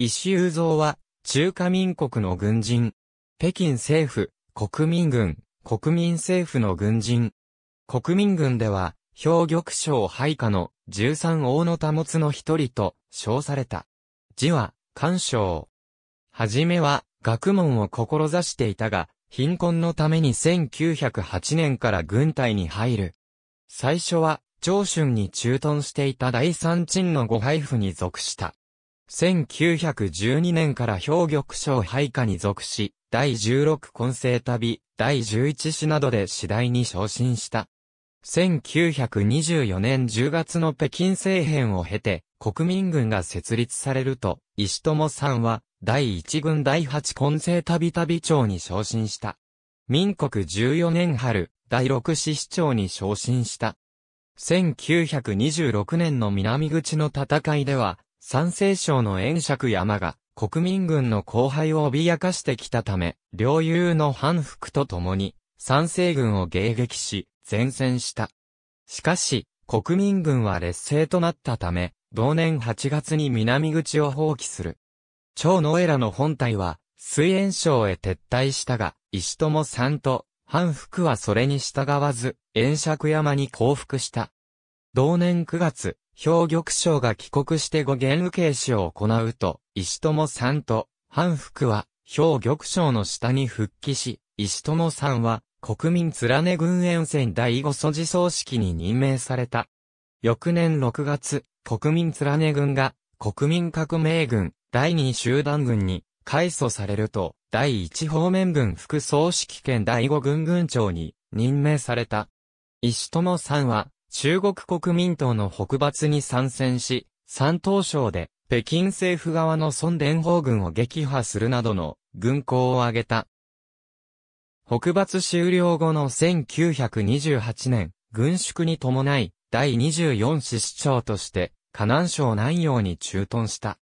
石雄蔵は、中華民国の軍人。北京政府、国民軍、国民政府の軍人。国民軍では、兵玉将配下の十三王の保つの一人と称された。字は、官将。はじめは、学問を志していたが、貧困のために1908年から軍隊に入る。最初は、長春に駐屯していた第三鎮のご配布に属した。1912年から兵玉賞配下に属し、第16混成旅、第11市などで次第に昇進した。1924年10月の北京政変を経て、国民軍が設立されると、石友さんは、第1軍第8混成旅旅長に昇進した。民国14年春、第6市市長に昇進した。1926年の南口の戦いでは、山西省の炎尺山が国民軍の後輩を脅かしてきたため、領有の反復と共に山西軍を迎撃し、前線した。しかし、国民軍は劣勢となったため、同年8月に南口を放棄する。長野エラの本体は、水炎省へ撤退したが、石友さんと、反復はそれに従わず、炎釈山に降伏した。同年9月、兵玉将が帰国して語源受け死を行うと、石友さんと、反復は、兵玉将の下に復帰し、石友さんは、国民連軍沿線第五素地葬式に任命された。翌年6月、国民連軍が、国民革命軍、第二集団軍に、改組されると、第一方面軍副葬式兼第五軍軍長に任命された。石友さんは、中国国民党の北伐に参戦し、山東省で北京政府側の孫伝邦軍を撃破するなどの軍功を挙げた。北伐終了後の1928年、軍縮に伴い、第24師市長として、河南省南陽に駐屯した。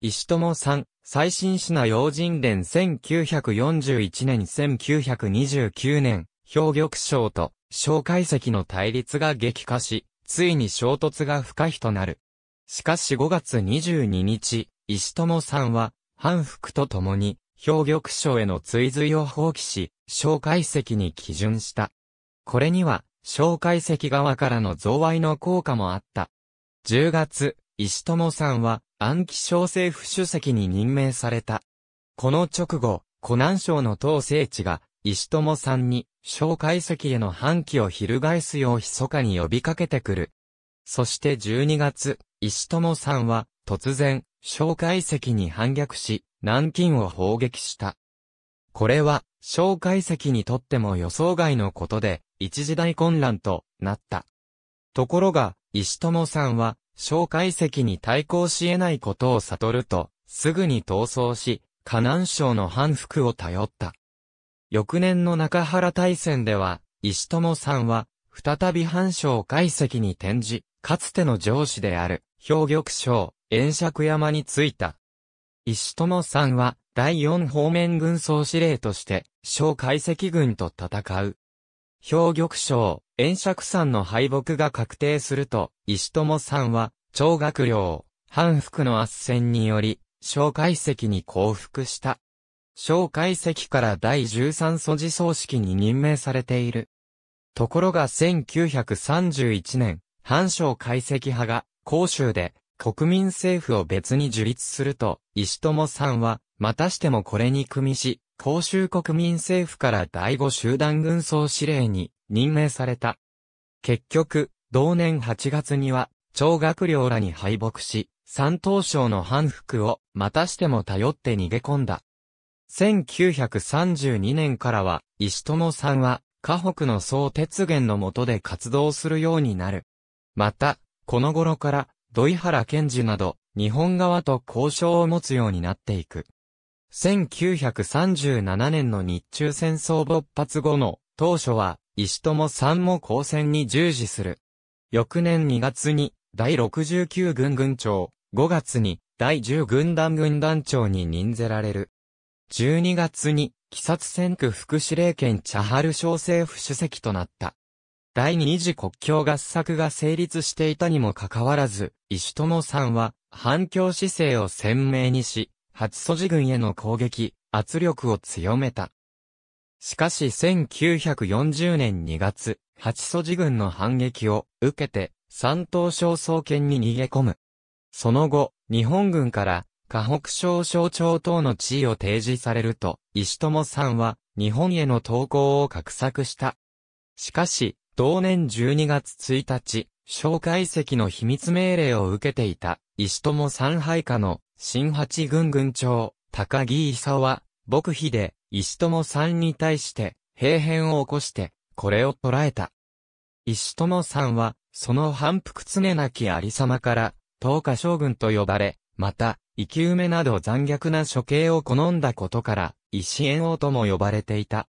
石友さん、最新市な洋人連1941年1929年、兵玉省と小介析の対立が激化し、ついに衝突が不可避となる。しかし5月22日、石友さんは、反復とともに、兵玉省への追随を放棄し、小介析に基準した。これには、小介析側からの贈賄の効果もあった。10月、石友さんは、暗記小政府主席に任命された。この直後、湖南省の統制地が、石友さんに、小介石への反旗を翻すよう密かに呼びかけてくる。そして12月、石友さんは、突然、小介石に反逆し、南京を砲撃した。これは、小介石にとっても予想外のことで、一時大混乱となった。ところが、石友さんは、小介石に対抗し得ないことを悟ると、すぐに逃走し、河南省の反復を頼った。翌年の中原大戦では、石友さんは、再び藩省解析に転じ、かつての上司である、兵玉省、炎尺山に着いた。石友さんは、第四方面軍総司令として、小解析軍と戦う。兵玉省、炎尺山の敗北が確定すると、石友さんは、長学寮、反復の圧戦により、小解析に降伏した。蒋介石から第13素地葬式に任命されている。ところが1931年、反省解析派が、広州で、国民政府を別に樹立すると、石友さんは、またしてもこれに組みし、広州国民政府から第5集団軍総司令に任命された。結局、同年8月には、長学僚らに敗北し、三東省の反復を、またしても頼って逃げ込んだ。1932年からは、石友さんは、河北の総鉄源の下で活動するようになる。また、この頃から、土井原賢治など、日本側と交渉を持つようになっていく。1937年の日中戦争勃発後の、当初は、石友さんも交戦に従事する。翌年2月に、第69軍軍長、5月に、第10軍団軍団長に任ぜられる。12月に、鬼殺戦区副司令権チャハル小政府主席となった。第二次国境合作が成立していたにもかかわらず、石友さんは、反共姿勢を鮮明にし、初祖寺軍への攻撃、圧力を強めた。しかし1940年2月、八祖寺軍の反撃を受けて、山東省総研に逃げ込む。その後、日本軍から河北省省庁等の地位を提示されると、石友さんは、日本への投稿を画策した。しかし、同年12月1日、蒋介石の秘密命令を受けていた、石友三配下の、新八軍軍長、高木勲は、牧秘で、石友さんに対して、兵変を起こして、これを捉えた。石友さんは、その反復常なき有様から、東下将軍と呼ばれ、また、生き埋めなど残虐な処刑を好んだことから、石炎王とも呼ばれていた。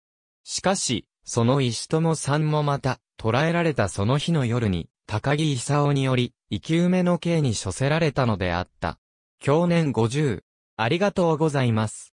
しかし、その石友さんもまた、捕らえられたその日の夜に、高木勲により、生き埋めの刑に処せられたのであった。去年50。ありがとうございます。